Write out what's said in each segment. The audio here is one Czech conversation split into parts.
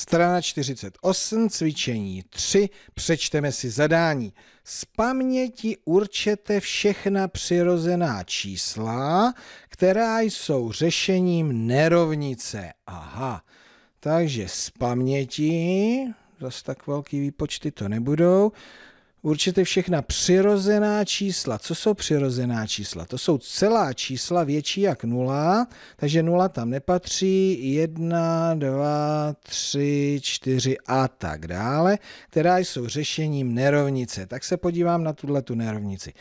Strana 48, cvičení 3, přečteme si zadání. Z paměti určete všechna přirozená čísla, která jsou řešením nerovnice. Aha, takže z paměti, zase tak velký výpočty to nebudou, určitě všechna přirozená čísla. Co jsou přirozená čísla? To jsou celá čísla větší jak nula, takže nula tam nepatří, jedna, dva, tři, čtyři a tak dále, která jsou řešením nerovnice. Tak se podívám na tuhle tu nerovnici.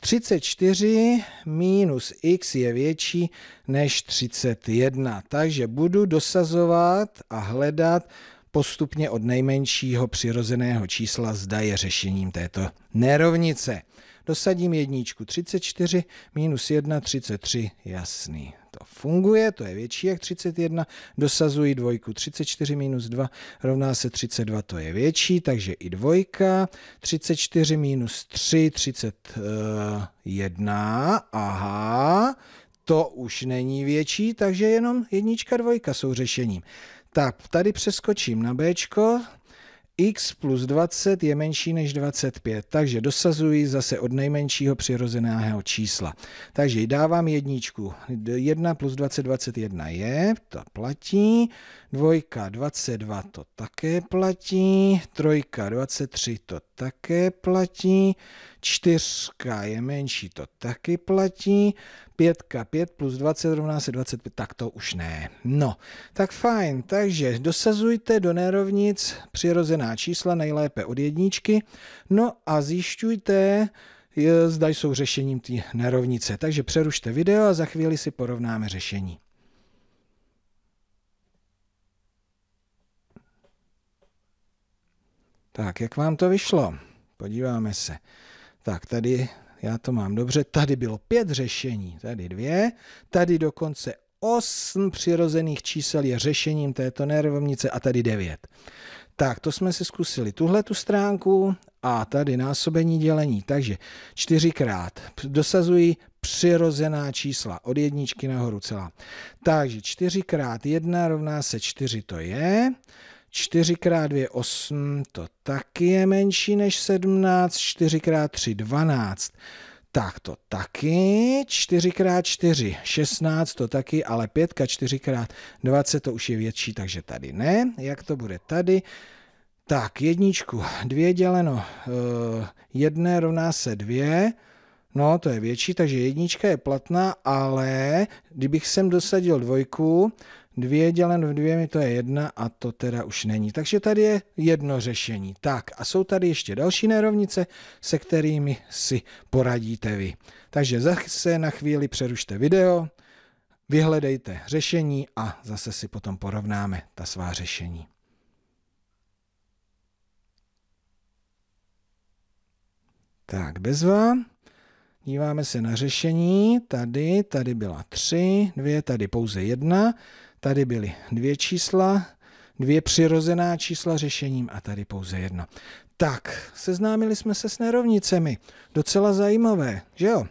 34 minus x je větší než 31, takže budu dosazovat a hledat postupně od nejmenšího přirozeného čísla zda je řešením této nerovnice. Dosadím jedničku 34, minus 1, 33, jasný. To funguje, to je větší jak 31, dosazuji dvojku 34 minus 2, rovná se 32, to je větší, takže i dvojka, 34 minus 3, 31, aha, to už není větší, takže jenom jednička, dvojka jsou řešením. Tak, tady přeskočím na B, x plus 20 je menší než 25, takže dosazuji zase od nejmenšího přirozeného čísla. Takže dávám jedničku. 1 plus 20, 21 je, to platí. Dvojka 22 to také platí. Trojka 23 to také platí čtyřka je menší, to taky platí. Pětka, 5 plus 20 rovná se 25, tak to už ne. No, tak fajn, takže dosazujte do nerovnic přirozená čísla, nejlépe od jedničky, no a zjišťujte, zda jsou řešením té nerovnice. Takže přerušte video a za chvíli si porovnáme řešení. Tak, jak vám to vyšlo? Podíváme se. Tak tady já to mám dobře, tady bylo pět řešení, tady dvě, tady dokonce osm přirozených čísel je řešením této nervovnice a tady devět. Tak, to jsme si zkusili tuhle tu stránku a tady násobení dělení. Takže čtyřikrát dosazují přirozená čísla od jedničky nahoru celá. Takže čtyřikrát jedna rovná se čtyři to je. 4x2 je 8, to taky je menší než 17, 4x3 12. Tak to taky, 4x4, 16 to taky, ale 5 x 4x20 to už je větší, takže tady ne. Jak to bude tady? Tak jedničku, dvě děleno e, jedné rovná se dvě, No, to je větší, takže jednička je platná, ale kdybych sem dosadil dvojku, dvě dělen v dvěmi, to je jedna a to teda už není. Takže tady je jedno řešení. Tak a jsou tady ještě další nerovnice, se kterými si poradíte vy. Takže zase na chvíli přerušte video, vyhledejte řešení a zase si potom porovnáme ta svá řešení. Tak, bez vám. Díváme se na řešení. Tady, tady byla 3, 2, tady pouze 1. Tady byly dvě čísla, dvě přirozená čísla řešením a tady pouze jedno. Tak, seznámili jsme se s nerovnicemi. Docela zajímavé, že jo?